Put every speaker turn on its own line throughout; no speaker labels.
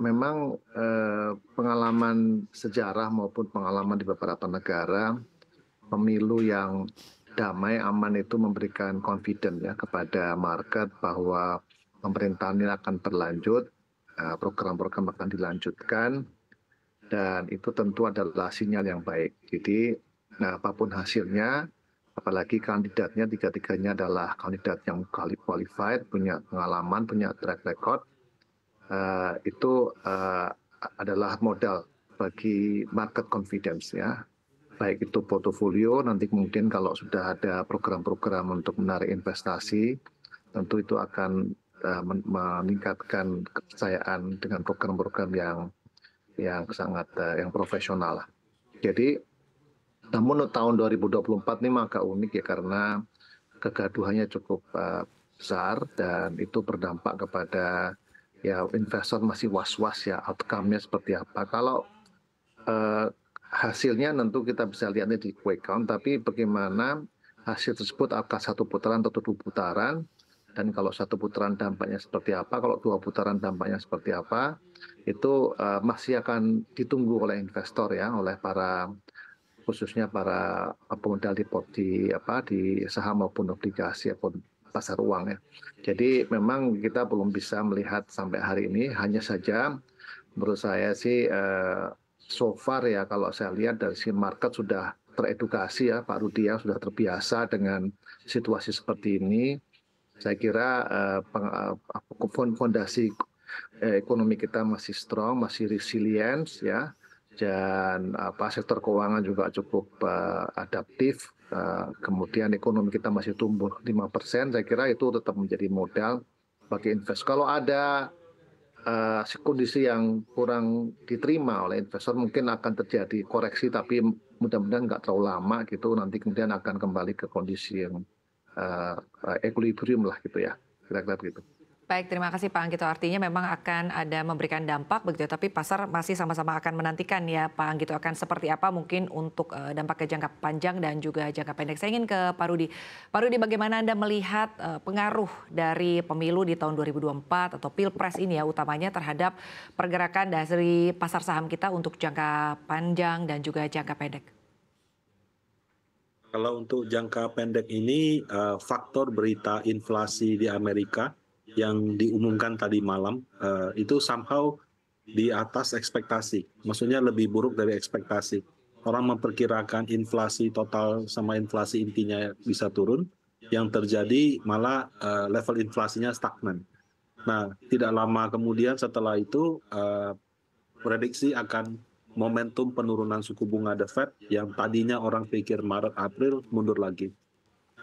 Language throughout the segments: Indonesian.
memang eh, pengalaman sejarah maupun pengalaman di beberapa negara pemilu yang damai aman itu memberikan confident ya kepada market bahwa pemerintahan ini akan berlanjut eh, program-program akan dilanjutkan dan itu tentu adalah sinyal yang baik jadi nah apapun hasilnya apalagi kandidatnya tiga-tiganya adalah kandidat yang qualified punya pengalaman punya track record Eh, itu eh, adalah modal bagi market confidence ya baik itu portofolio nanti mungkin kalau sudah ada program-program untuk menarik investasi tentu itu akan uh, meningkatkan kepercayaan dengan program-program yang yang sangat uh, yang profesional lah. Jadi namun tahun 2024 ini maka unik ya karena kegaduhannya cukup uh, besar dan itu berdampak kepada ya investor masih was-was ya outcome-nya seperti apa. Kalau uh, hasilnya tentu kita bisa lihatnya di quick count, tapi bagaimana hasil tersebut apakah satu putaran atau dua putaran, dan kalau satu putaran dampaknya seperti apa, kalau dua putaran dampaknya seperti apa, itu uh, masih akan ditunggu oleh investor ya, oleh para khususnya para pemodal di, di apa di saham maupun obligasi maupun pasar uang ya. Jadi memang kita belum bisa melihat sampai hari ini hanya saja menurut saya sih eh, so far ya kalau saya lihat dari si market sudah teredukasi ya Pak Rudi yang sudah terbiasa dengan situasi seperti ini. Saya kira eh, eh, fondasi ekonomi kita masih strong, masih resilience ya dan apa sektor keuangan juga cukup uh, adaptif Eh, kemudian ekonomi kita masih tumbuh 5%, saya kira itu tetap menjadi modal bagi investor. Kalau ada uh, kondisi yang kurang diterima oleh investor, mungkin akan terjadi koreksi, tapi mudah-mudahan nggak terlalu lama gitu, nanti kemudian akan kembali ke kondisi yang uh, equilibrium lah gitu ya, kira-kira begitu. -kira
Baik, terima kasih Pak Anggito. Artinya memang akan ada memberikan dampak begitu, ya, tapi pasar masih sama-sama akan menantikan ya Pak Anggito akan seperti apa mungkin untuk eh, dampak ke jangka panjang dan juga jangka pendek. Saya ingin ke Pak Rudi. Pak Rudi, bagaimana Anda melihat eh, pengaruh dari pemilu di tahun 2024 atau Pilpres ini ya utamanya terhadap pergerakan dari pasar saham kita untuk jangka panjang dan juga jangka pendek?
Kalau untuk jangka pendek ini eh, faktor berita inflasi di Amerika yang diumumkan tadi malam uh, itu somehow di atas ekspektasi. Maksudnya lebih buruk dari ekspektasi. Orang memperkirakan inflasi total sama inflasi intinya bisa turun, yang terjadi malah uh, level inflasinya stagnan. Nah, tidak lama kemudian setelah itu uh, prediksi akan momentum penurunan suku bunga The Fed yang tadinya orang pikir Maret April mundur lagi.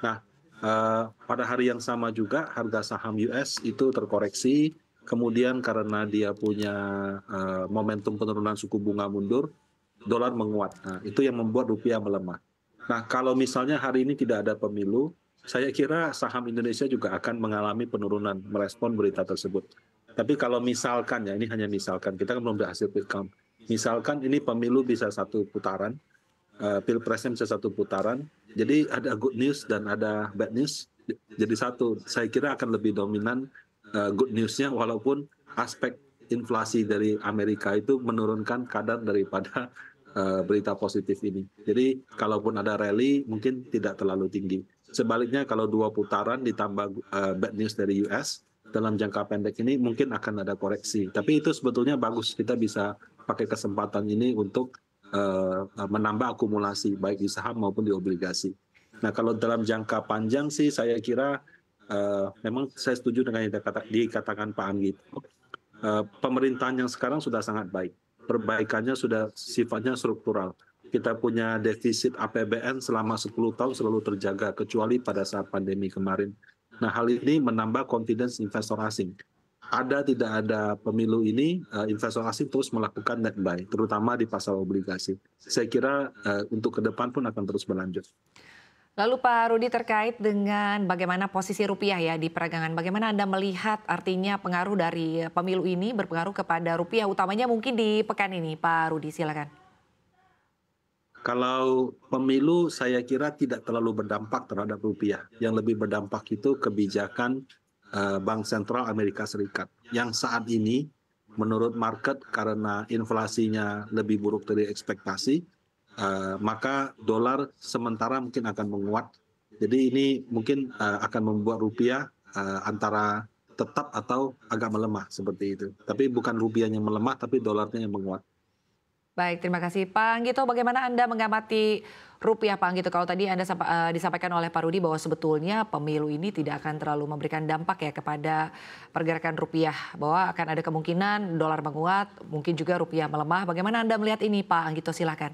Nah, Eh, pada hari yang sama juga harga saham US itu terkoreksi. Kemudian karena dia punya uh, momentum penurunan suku bunga mundur, dolar menguat. Nah, itu yang membuat rupiah melemah. Nah, kalau misalnya hari ini tidak ada pemilu, saya kira saham Indonesia juga akan mengalami penurunan merespon berita tersebut. Tapi kalau misalkan ya, ini hanya misalkan, kita kan belum berhasil pilkam up. Misalkan ini pemilu bisa satu putaran, uh, pilpresnya bisa satu putaran. Jadi ada good news dan ada bad news. Jadi satu, saya kira akan lebih dominan uh, good newsnya walaupun aspek inflasi dari Amerika itu menurunkan kadar daripada uh, berita positif ini. Jadi kalaupun ada rally mungkin tidak terlalu tinggi. Sebaliknya kalau dua putaran ditambah uh, bad news dari US dalam jangka pendek ini mungkin akan ada koreksi. Tapi itu sebetulnya bagus kita bisa pakai kesempatan ini untuk Eh, eh, menambah akumulasi baik di saham maupun di obligasi. Nah kalau dalam jangka panjang sih saya kira uh, memang saya setuju dengan yang dikatakan Pak Anggi. Uh, pemerintahan yang sekarang sudah sangat baik, perbaikannya sudah sifatnya struktural. Kita punya defisit APBN selama 10 tahun selalu terjaga kecuali pada saat pandemi kemarin. Nah hal ini menambah confidence investor asing ada tidak ada pemilu ini uh, investor asing terus melakukan net buy terutama di pasar obligasi. Saya kira uh, untuk ke depan pun akan terus berlanjut.
Lalu Pak Rudi terkait dengan bagaimana posisi rupiah ya di peragangan. Bagaimana Anda melihat artinya pengaruh dari pemilu ini berpengaruh kepada rupiah utamanya mungkin di pekan ini Pak Rudi silakan.
Kalau pemilu saya kira tidak terlalu berdampak terhadap rupiah. Yang lebih berdampak itu kebijakan Eh, Bank Sentral Amerika Serikat yang saat ini menurut market karena inflasinya lebih buruk dari ekspektasi, eh, maka dolar sementara mungkin akan menguat. Jadi ini mungkin eh, akan membuat rupiah antara tetap atau agak melemah seperti itu. Tapi bukan rupiahnya melemah, tapi dolarnya yang menguat.
Baik, terima kasih. Pak Anggito, bagaimana Anda mengamati rupiah Pak Anggito? Kalau tadi Anda eh, disampaikan oleh Pak Rudi bahwa sebetulnya pemilu ini tidak akan terlalu memberikan dampak ya kepada pergerakan rupiah. Bahwa akan ada kemungkinan dolar menguat, mungkin juga rupiah melemah. Bagaimana Anda melihat ini Pak Anggito? Silakan.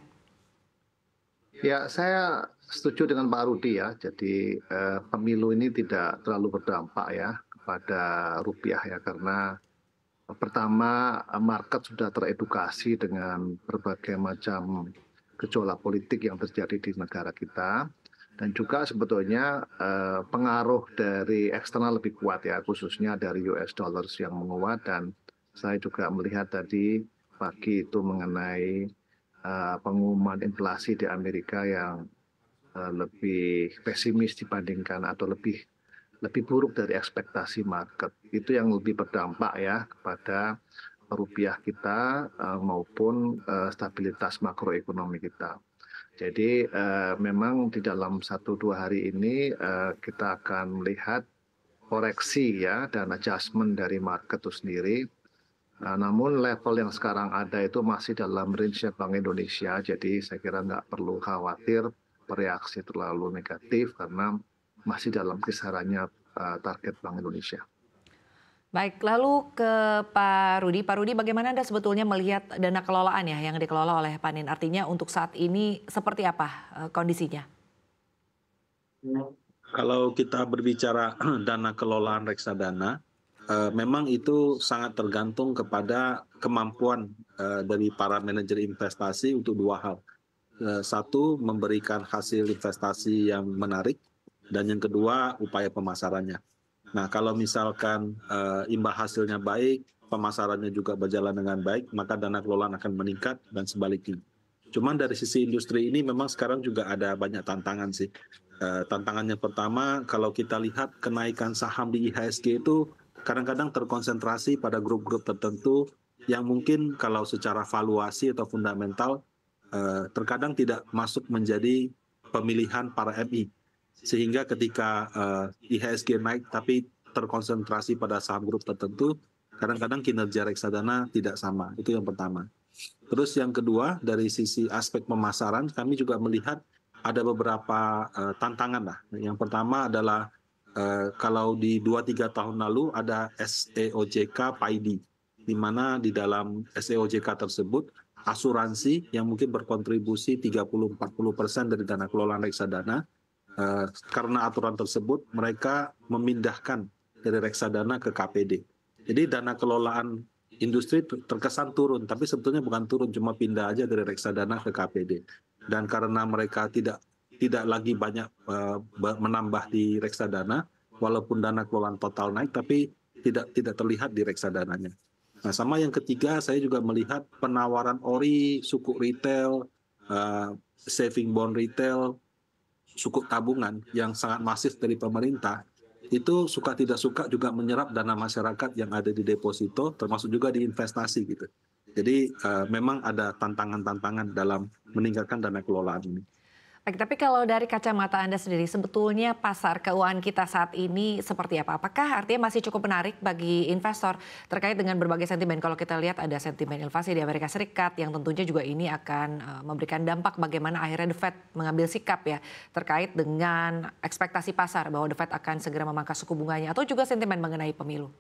Ya, saya setuju dengan Pak Rudi ya. Jadi eh, pemilu ini tidak terlalu berdampak ya kepada rupiah ya karena pertama market sudah teredukasi dengan berbagai macam gejolak politik yang terjadi di negara kita dan juga sebetulnya eh, pengaruh dari eksternal lebih kuat ya khususnya dari US dollars yang menguat dan saya juga melihat tadi pagi itu mengenai eh, pengumuman inflasi di Amerika yang eh, lebih pesimis dibandingkan atau lebih lebih buruk dari ekspektasi market. Itu yang lebih berdampak ya kepada rupiah kita uh, maupun uh, stabilitas makroekonomi kita. Jadi uh, memang di dalam satu dua hari ini uh, kita akan melihat koreksi ya dan adjustment dari market itu sendiri. Nah, namun level yang sekarang ada itu masih dalam range Bank Indonesia, jadi saya kira nggak perlu khawatir bereaksi terlalu negatif karena masih dalam kisarannya uh, target Bank Indonesia.
Baik, lalu ke Pak Rudi. Pak Rudi, bagaimana Anda sebetulnya melihat dana kelolaan ya yang dikelola oleh Panin? Artinya untuk saat ini seperti apa eh, kondisinya?
Kalau kita berbicara dana kelolaan reksadana, eh, memang itu sangat tergantung kepada kemampuan dari para manajer investasi untuk dua hal. satu, memberikan hasil investasi yang menarik dan yang kedua upaya pemasarannya. Nah, kalau misalkan uh, imbal hasilnya baik, pemasarannya juga berjalan dengan baik, maka dana kelola akan meningkat dan sebaliknya. Cuman dari sisi industri ini memang sekarang juga ada banyak tantangan sih. Uh, eh, tantangannya pertama, kalau kita lihat kenaikan saham di IHSG itu kadang-kadang terkonsentrasi pada grup-grup tertentu yang mungkin kalau secara valuasi atau fundamental uh, terkadang tidak masuk menjadi pemilihan para MI sehingga ketika eh, ihsg naik tapi terkonsentrasi pada saham grup tertentu, kadang-kadang kinerja reksadana tidak sama. Itu yang pertama. Terus yang kedua dari sisi aspek pemasaran kami juga melihat ada beberapa uh, tantangan lah. Yang pertama adalah uh, kalau di 2-3 tahun lalu ada SEOJK PAID, di mana di dalam SEOJK tersebut asuransi yang mungkin berkontribusi 30-40 persen dari dana kelolaan reksadana Eh, karena aturan tersebut mereka memindahkan dari reksadana ke KPD. Jadi dana kelolaan industri terkesan turun, tapi sebetulnya bukan turun, cuma pindah aja dari reksadana ke KPD. Dan karena mereka tidak tidak lagi banyak uh, menambah di reksadana, walaupun dana kelolaan total naik, tapi tidak tidak terlihat di reksadananya. Nah, sama yang ketiga, saya juga melihat penawaran ori, suku retail, uh, saving bond retail, suku tabungan yang sangat masif dari pemerintah itu suka tidak suka juga menyerap dana masyarakat yang ada di deposito termasuk juga di investasi gitu. Jadi uh, memang ada tantangan-tantangan dalam meningkatkan dana kelolaan ini.
Baik, tapi kalau dari kacamata Anda sendiri, sebetulnya pasar keuangan kita saat ini seperti apa? Apakah artinya masih cukup menarik bagi investor terkait dengan berbagai sentimen? Kalau kita lihat ada sentimen inflasi di Amerika Serikat yang tentunya juga ini akan eh, memberikan dampak bagaimana akhirnya The Fed mengambil sikap ya terkait dengan ekspektasi pasar bahwa The Fed akan segera memangkas suku bunganya atau juga sentimen mengenai pemilu?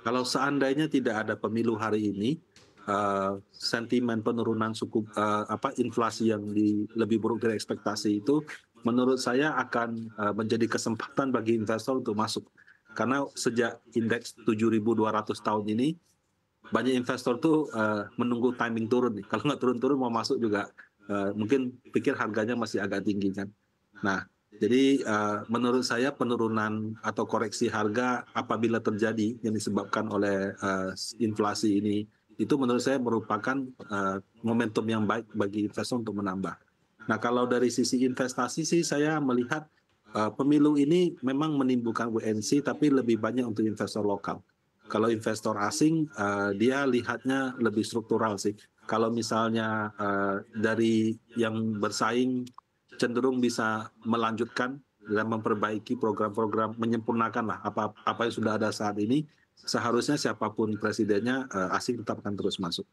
Kalau seandainya tidak ada pemilu hari ini, uh, sentimen penurunan suku uh, apa inflasi yang di, lebih buruk dari ekspektasi itu menurut saya akan uh, menjadi kesempatan bagi investor untuk masuk karena sejak indeks 7.200 tahun ini banyak investor tuh uh, menunggu timing turun nih kalau nggak turun-turun mau masuk juga uh, mungkin pikir harganya masih agak tinggi kan nah jadi uh, menurut saya penurunan atau koreksi harga apabila terjadi yang disebabkan oleh uh, inflasi ini itu menurut saya merupakan uh, momentum yang baik bagi investor untuk menambah. Nah kalau dari sisi investasi sih saya melihat uh, pemilu ini memang menimbulkan WNC tapi lebih banyak untuk investor lokal. Kalau investor asing uh, dia lihatnya lebih struktural sih. Kalau misalnya uh, dari yang bersaing cenderung bisa melanjutkan dan memperbaiki program-program menyempurnakan lah apa apa yang sudah ada saat ini seharusnya siapapun presidennya eh, asing tetap akan terus masuk